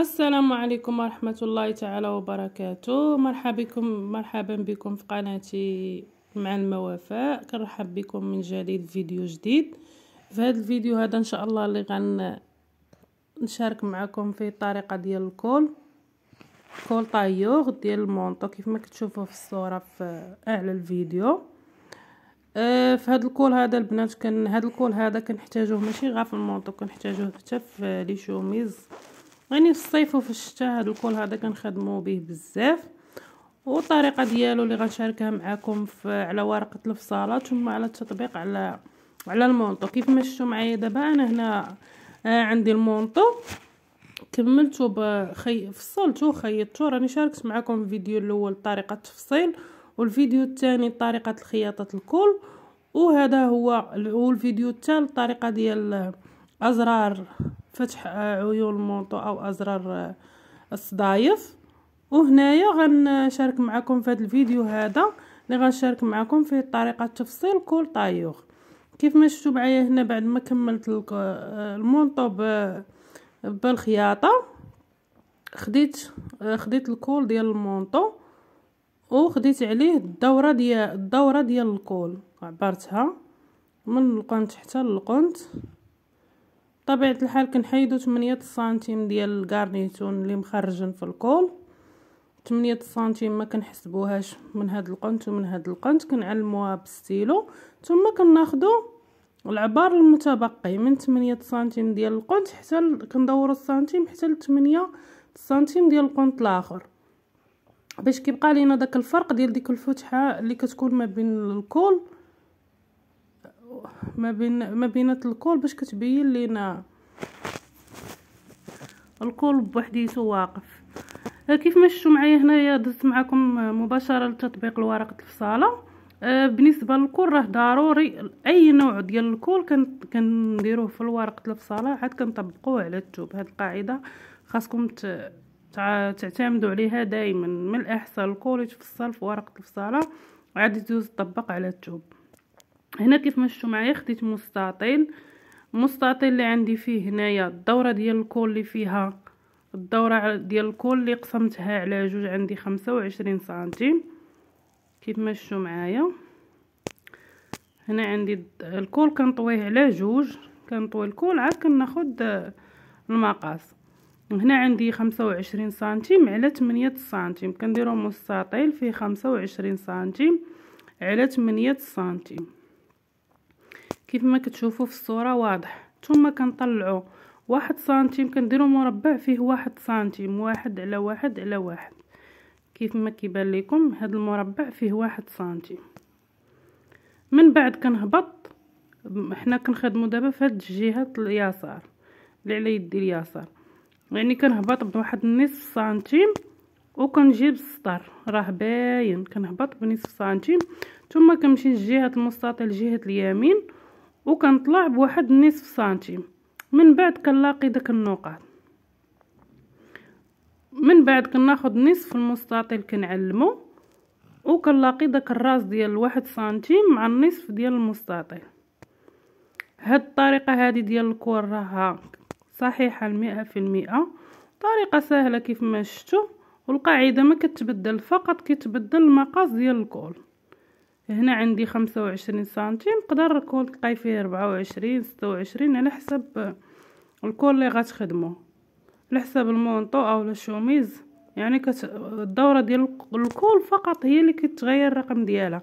السلام عليكم ورحمة الله تعالى وبركاته مرحبا بكم مرحبا بكم في قناتي مع الموافاء كنرحب بكم من جديد فيديو جديد في هذا الفيديو هذا ان شاء الله اللي غن نشارك معكم في الطريقه ديال الكول كول طايوغ ديال المونطو كيف ما كتشوفوا في الصوره في اعلى الفيديو آه في هذا الكول هذا البنات كان هذا الكول هذا كنحتاجوه ماشي غير في المونطو كنحتاجوه حتى في لي شوميز غني في الصيف وفي الشتاء هاد الكل هذا كنخدمو به بزاف والطريقه ديالو اللي غنشاركها معكم على ورقه الفصاله ثم على التطبيق على على المونطو كيف ما شفتوا معايا دابا انا هنا آه، عندي المونطو كملته بخي فصلته وخيطته راني شاركت معكم الفيديو الاول طريقه التفصيل والفيديو الثاني طريقه الخياطه الكل وهذا هو الفيديو الثالث طريقه ديال ازرار فتح عيون المونطو او ازرار الصدايف وهنايا غنشارك معكم في هذا الفيديو هذا اللي غنشارك معكم فيه طريقه تفصيل كل طايوغ كيف ما شفتوا معايا هنا بعد ما كملت المونطو بالخياطه خديت خديت الكول ديال المونطو وخديت عليه الدوره ديال الدوره ديال الكول عبرتها من القنت حتى للقنت طبيعة الحال كنحيدو تمنية سنتيم ديال الكارنيتون اللي مخرجن في الكول تمنية سنتيم ما كنحسبوهاش من هاد القنت ومن هاد القنت كنعلموها بالستيلو ثم كناخدو العبار المتبقي من تمنية سنتيم ديال القنت حتى كندورو السنتيم حتى لتمنية سنتيم ديال القنت الاخر باش كيبقى لينا داك الفرق ديال ديك الفتحه اللي كتكون ما بين الكول ما بين ما بينات الكول باش كتبين لينا الكول بوحديتو واقف أه، كيف ما شفتوا معايا هنايا دزت معكم مباشره لتطبيق الورقه الفصاله أه، بالنسبه للكول راه ضروري اي نوع ديال الكول كنديروه في الورقه الفصاله عاد كنطبقوه على التوب هاد القاعده خاصكم ت... تعتمدوا عليها دائما من الاحسن الكول يتفصل في ورقه الفصاله عاد يدوز يطبق على التوب هنا كيف ما شفتوا معايا خديت مستطيل المستطيل اللي عندي فيه هنايا الدوره ديال الكول اللي فيها الدوره ديال الكول اللي قسمتها على جوج عندي خمسة وعشرين سنتيم كيف ما شفتوا معايا هنا عندي الكول كنطويه على جوج كنطوي الكول عاد كناخد المقاس هنا عندي خمسة وعشرين سنتيم على 8 سنتيم كنديرو مستطيل فيه خمسة وعشرين سنتيم على 8 سنتيم كيف ما كتشوفوا في الصوره واضح ثم كنطلعوا واحد سنتيم كنديروا مربع فيه واحد سنتيم واحد على واحد على واحد كيف ما كيبان لكم هذا المربع فيه واحد سنتيم من بعد كنهبط حنا كنخدموا دابا في هاد الجهه اليسار اللي على يدي اليسار يعني كنهبط بواحد نصف سنتيم وكنجيب السطر راه باين كنهبط بنصف سنتيم ثم كنمشي للجهه المستطيل جهه اليمين وكنطلع بواحد نصف سنتيم من بعد كنلاقي داك النقاط من بعد كناخد نصف المستطيل كنعلمو وكنلاقي داك الراس ديال الواحد سنتيم مع النصف ديال المستطيل هاد الطريقه هادي ديال الكور راها صحيحه المئة في المئة طريقه سهله كيف ما شفتوا والقاعده ما كتبدل فقط كيتبدل المقاس ديال الكول هنا عندي خمسة وعشرين سنتيم نقدر الكول تلقاي فيه ربعة وعشرين ستة وعشرين على حسب الكول اللي غتخدمو على حسب المونطو او الشوميز يعني كت... الدوره ديال الكول فقط هي اللي كتغير الرقم ديالها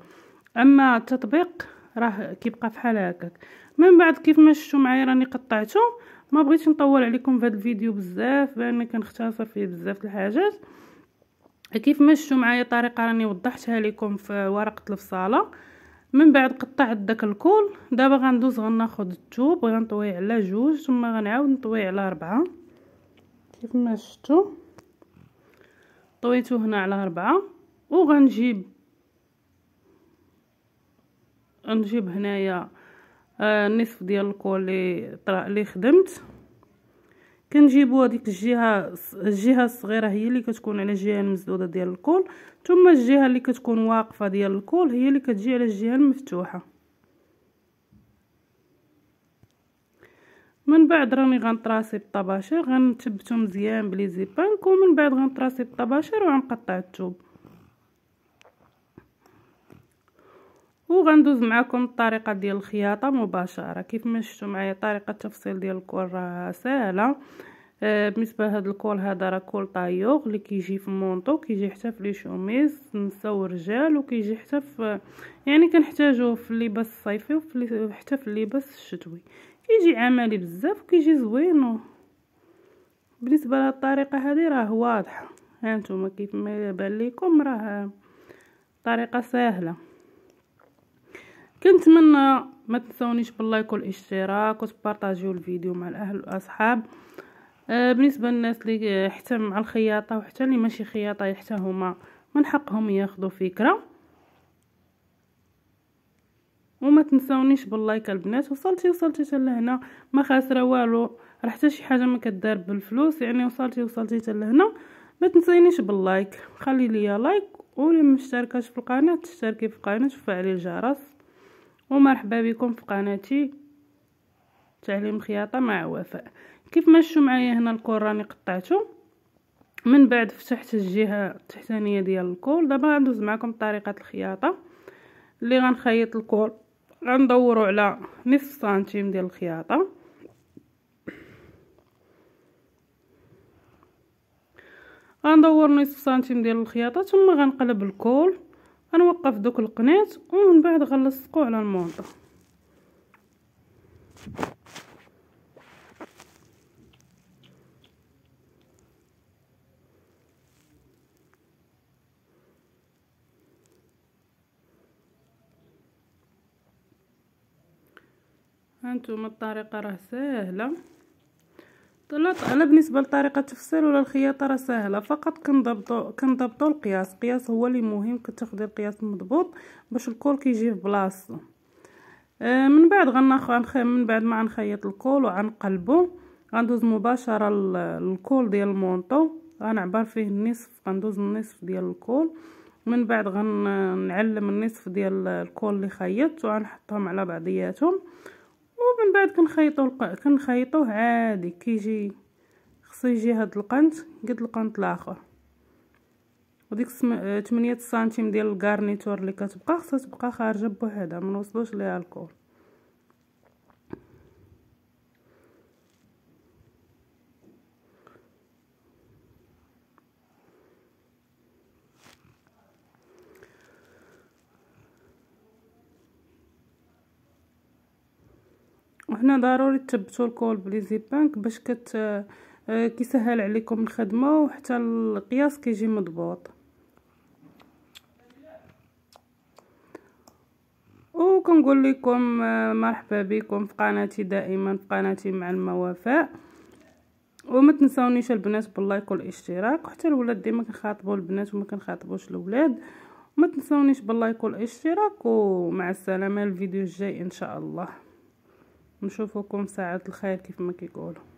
اما التطبيق راه كيبقى فحال هكاك من بعد كيف ما شتو معايا راني قطعتو ما بغيتش نطول عليكم في هذا الفيديو بزاف بان كنختصر فيه بزاف الحاجات كيف مشوا معايا طريقه راني وضحتها لكم في ورقه الفصالة من بعد قطعت داك الكول دابا غندوز غناخد التوب وغنطويه على جوج ثم غنعاود نطويه على ربعة كيف ما شفتوا طويته هنا على ربعة وغنجيب نجيب هنايا آه النصف ديال الكول اللي خدمت كنجيبو هذيك الجهه الجهه الصغيره هي اللي كتكون على الجهه المسدوده ديال الكول ثم الجهه اللي كتكون واقفه ديال الكول هي اللي كتجي على الجهه المفتوحه من بعد راني غنطراسي بالطباشير غنثبتو مزيان بلي زيبانك ومن بعد غنطراسي بالطباشير وغنقطع الثوب وغندوز معكم الطريقه ديال الخياطه مباشره كيف ما شفتوا معايا طريقه التفصيل ديال الكول راه سهله آه بالنسبه لهذا الكول هذا راه كول طايوغ اللي كيجي في المونطو كيجي حتى في لي شوميز نساء ورجال وكيجي حتى في يعني كنحتاجوه في اللباس الصيفي وفي حتى في اللباس الشتوي كيجي عملي بزاف وكيجي زوين بالنسبه لهاد الطريقه هذه راه واضحه ها نتوما كيف ما بان لكم راه طريقه سهله كنتمنى ما تنسونيش باللايك والاشتراك وتبارطاجيو الفيديو مع الاهل والاصحاب آه بالنسبه للناس اللي حتى مع الخياطه وحتى اللي ماشي خياطه حتى هما من حقهم ياخذوا فكره وما تنسونيش باللايك البنات وصلتي وصلتي حتى لهنا ما خاسره والو راه حتى شي حاجه ما كدار بالفلوس يعني وصلتي وصلتي حتى لهنا ما تنسينيش باللايك خلي ليا لايك ولي مشتركاش في القناه تشتركي في القناه وتفعلي الجرس ومرحبا بكم في قناتي تعليم خياطه مع وفاء كيف ما شفتوا معايا هنا الكور راني قطعته من بعد فتحت الجهه التحتانيه ديال الكور دابا غندوز معكم طريقه الخياطه اللي غنخيط الكور غندورو على نصف سنتيم ديال الخياطه غندور نصف سنتيم ديال الخياطه ثم غنقلب الكول غنوقف دوك القناط ومن بعد غنلصقو على المونطه هانتوما الطريقه راه ساهله طلعت انا بالنسبه لطريقه التفصيل ولا الخياطه راه سهله فقط كنضبطوا كنضبطوا القياس القياس هو اللي مهم كتاخذي القياس مضبوط باش الكول كيجي في بلاصتو آه، من بعد غناخد من بعد ما غنخيط الكول وغنقلبو غندوز مباشره للكول ديال المونطو غنعبر فيه النصف غندوز النصف ديال الكول من بعد غنعلم النصف ديال الكول اللي خيطت وغنحطهم على بعضياتهم ومن بعد كنخيطو كنخيطوه عادي كيجي خصو يجي هاد القنت قد القنت لاخر وديك سم- تمنية سنتيم ديال الكارنيتور اللي كتبقى خصها تبقى خارجه بوحدها منوصلوش ليها الكول هنا ضروري تثبتوا الكول بليزي بانك باش كت آه، آه، كيسهل عليكم الخدمه وحتى القياس كيجي مضبوط وكنقول لكم آه، مرحبا بكم في قناتي دائما في قناتي مع الموافاء وما تنساونيش البنات باللايك والاشتراك وحتى الولاد ديما كنخاطبوا البنات وما كنخاطبوش الولاد وما تنساونيش باللايك والاشتراك ومع السلامه الفيديو الجاي ان شاء الله نشوفكم ساعة الخير كيف ما كيقولوا